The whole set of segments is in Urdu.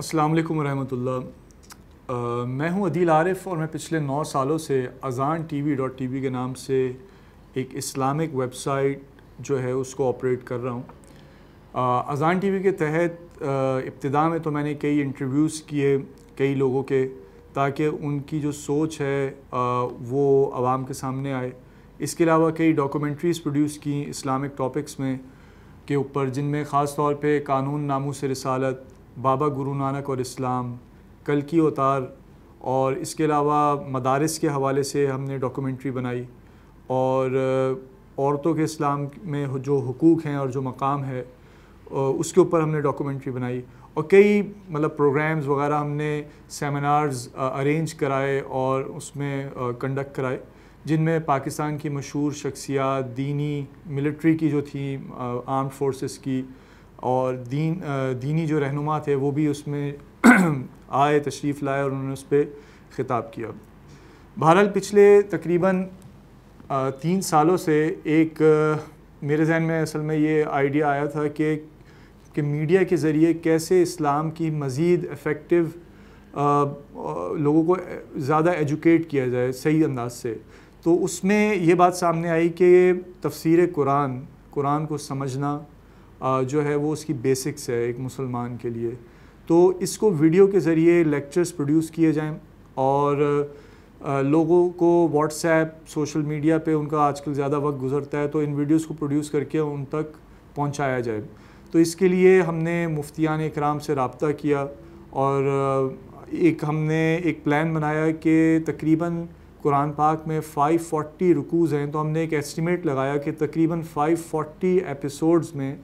السلام علیکم ورحمۃ اللہ میں ہوں عدیل عارف اور میں پچھلے نو سالوں سے Azaan T V dot T V کے نام سے ایک اسلامک ویب سائٹ جو ہے اس کو آپریٹ کر رہا ہوں اذان ٹی وی کے تحت ابتدا میں تو میں نے کئی انٹرویوز کیے کئی لوگوں کے تاکہ ان کی جو سوچ ہے وہ عوام کے سامنے آئے اس کے علاوہ کئی ڈاکومنٹریز پروڈیوس کی اسلامک ٹاپکس میں کے اوپر جن میں خاص طور پہ قانون ناموس رسالت بابا گرو نانک اور اسلام کل کی اوتار اور اس کے علاوہ مدارس کے حوالے سے ہم نے ڈاکومنٹری بنائی اور عورتوں کے اسلام میں جو حقوق ہیں اور جو مقام ہے اس کے اوپر ہم نے ڈاکومنٹری بنائی اور کئی مطلب پروگرامز وغیرہ ہم نے سیمینارز ارینج کرائے اور اس میں کنڈکٹ کرائے جن میں پاکستان کی مشہور شخصیات دینی ملٹری کی جو تھی آرم فورسز کی اور دین دینی جو رہنما تھے وہ بھی اس میں آئے تشریف لائے اور انہوں نے اس پہ خطاب کیا بہرحال پچھلے تقریباً تین سالوں سے ایک میرے ذہن میں اصل میں یہ آئیڈیا آیا تھا کہ کہ میڈیا کے ذریعے کیسے اسلام کی مزید افیکٹو لوگوں کو زیادہ ایجوکیٹ کیا جائے صحیح انداز سے تو اس میں یہ بات سامنے آئی کہ تفسیر قرآن قرآن کو سمجھنا جو ہے وہ اس کی بیسکس ہے ایک مسلمان کے لیے تو اس کو ویڈیو کے ذریعے لیکچرز پروڈیوس کیے جائیں اور لوگوں کو واٹس ایپ سوشل میڈیا پہ ان کا آج کل زیادہ وقت گزرتا ہے تو ان ویڈیوز کو پروڈیوس کر کے ان تک پہنچایا جائے تو اس کے لیے ہم نے مفتیان اکرام سے رابطہ کیا اور ایک ہم نے ایک پلان بنایا کہ تقریباً قرآن پاک میں 540 رکوز ہیں تو ہم نے ایک ایسٹیمیٹ لگایا کہ تقریباً 540 ایپیسوڈز میں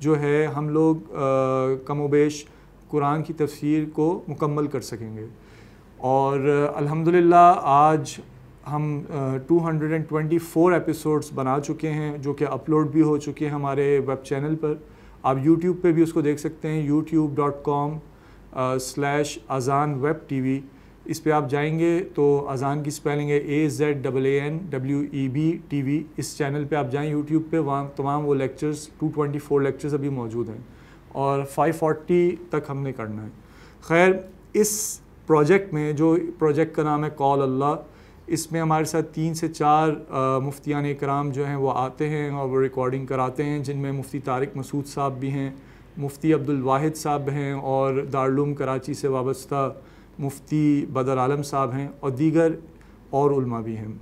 جو ہے ہم لوگ کم و بیش قرآن کی تفسیر کو مکمل کر سکیں گے اور الحمدللہ آج ہم two hundred and four episodes بنا چکے ہیں جو کہ اپلوڈ بھی ہو چکے ہیں ہمارے ویب چینل پر آپ یوٹیوب پہ بھی اس کو دیکھ سکتے ہیں YouTube dot com slash Azaan web T V اس پہ آپ جائیں گے تو اذان کی سپیلنگ ہے A Z double A N W E B T V اس چینل پہ آپ جائیں یوٹیوب پہ وہاں تمام وہ lectures two twenty four lectures ابھی موجود ہیں اور فائیو فورٹی تک ہم نے کرنا ہے خیر اس پروجیکٹ میں جو پروجیکٹ کا نام ہے کال اللہ اس میں ہمارے ساتھ تین سے چار مفتیان کرام جو ہیں وہ آتے ہیں اور وہ ریکارڈنگ کراتے ہیں جن میں مفتی طارق مسعود صاحب بھی ہیں مفتی عبد الواحد صاحب ہیں اور دارالعلوم کراچی سے وابستہ مفتی بدر عالم صاحب ہیں اور دیگر اور علماء بھی ہیں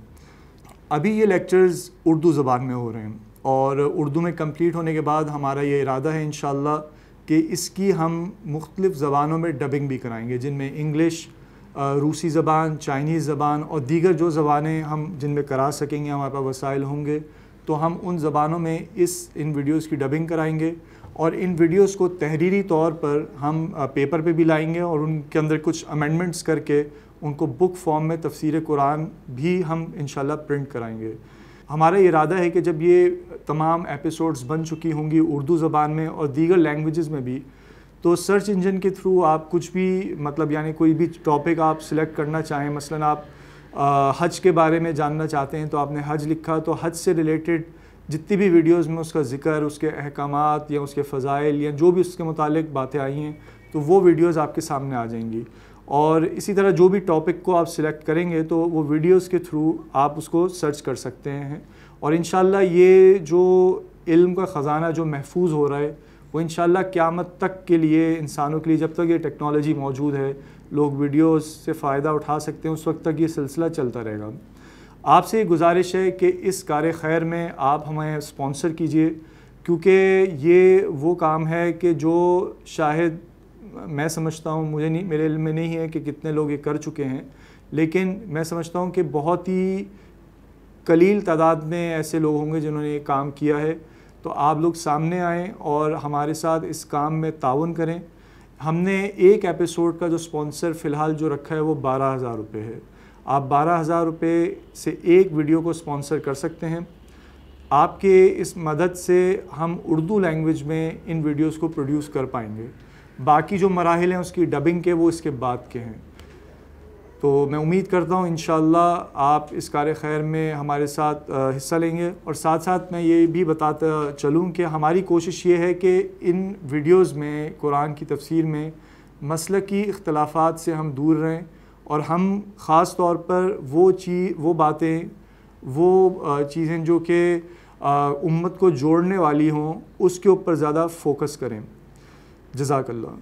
ابھی یہ لیکچرز اردو زبان میں ہو رہے ہیں اور اردو میں کمپلیٹ ہونے کے بعد ہمارا یہ ارادہ ہے انشاءاللہ کہ اس کی ہم مختلف زبانوں میں ڈبنگ بھی کرائیں گے جن میں انگلش روسی زبان چائنیز زبان اور دیگر جو زبانیں ہم جن میں کرا سکیں گے ہمارے پاس وسائل ہوں گے تو ہم ان زبانوں میں اس ان ویڈیوز کی ڈبنگ کرائیں گے اور ان ویڈیوز کو تحریری طور پر ہم پیپر پہ بھی لائیں گے اور ان کے اندر کچھ امینڈمنٹس کر کے ان کو بک فارم میں تفسیر قرآن بھی ہم انشاءاللہ پرنٹ کرائیں گے ہمارا ارادہ ہے کہ جب یہ تمام ایپیسوڈز بن چکی ہوں گی اردو زبان میں اور دیگر لینگویجز میں بھی تو سرچ انجن کے تھرو آپ کچھ بھی مطلب یعنی کوئی بھی ٹاپک آپ سلیکٹ کرنا چاہیں مثلا آپ حج کے بارے میں جاننا چاہتے ہیں تو آپ نے حج لکھا تو حج سے ریلیٹڈ جتنی بھی ویڈیوز میں اس کا ذکر اس کے احکامات یا اس کے فضائل یا جو بھی اس کے متعلق باتیں آئی ہیں تو وہ ویڈیوز آپ کے سامنے آ جائیں گی اور اسی طرح جو بھی ٹاپک کو آپ سلیکٹ کریں گے تو وہ ویڈیوز کے تھرو آپ اس کو سرچ کر سکتے ہیں اور انشاءاللہ یہ جو علم کا خزانہ جو محفوظ ہو رہا ہے وہ انشاءاللہ قیامت تک کے لیے انسانوں کے لیے جب تک یہ ٹیکنالوجی موجود ہے لوگ ویڈیوز سے فائدہ اٹھا سکتے ہیں اس وقت تک یہ سلسلہ چلتا رہے گا آپ سے یہ گزارش ہے کہ اس کار خیر میں آپ ہمیں سپانسر کیجئے کیونکہ یہ وہ کام ہے کہ جو شاید میں سمجھتا ہوں مجھے نہیں میرے علم میں نہیں ہے کہ کتنے لوگ یہ کر چکے ہیں لیکن میں سمجھتا ہوں کہ بہت ہی قلیل تعداد میں ایسے لوگ ہوں گے جنہوں نے یہ کام کیا ہے تو آپ لوگ سامنے آئیں اور ہمارے ساتھ اس کام میں تعاون کریں ہم نے ایک ایپیسوڈ کا جو سپانسر فی الحال جو رکھا ہے وہ بارہ ہزار روپے ہے آپ بارہ ہزار روپے سے ایک ویڈیو کو سپانسر کر سکتے ہیں آپ کے اس مدد سے ہم اردو لینگویج میں ان ویڈیوز کو پروڈیوس کر پائیں گے باقی جو مراحل ہیں اس کی ڈبنگ کے وہ اس کے بعد کے ہیں تو میں امید کرتا ہوں انشاءاللہ آپ اس کار خیر میں ہمارے ساتھ حصہ لیں گے اور ساتھ ساتھ میں یہ بھی بتاتا چلوں کہ ہماری کوشش یہ ہے کہ ان ویڈیوز میں قرآن کی تفسیر میں مسئل کی اختلافات سے ہم دور رہیں اور ہم خاص طور پر وہ چیز وہ باتیں وہ چیزیں جو کہ امت کو جوڑنے والی ہوں اس کے اوپر زیادہ فوکس کریں جزاک اللہ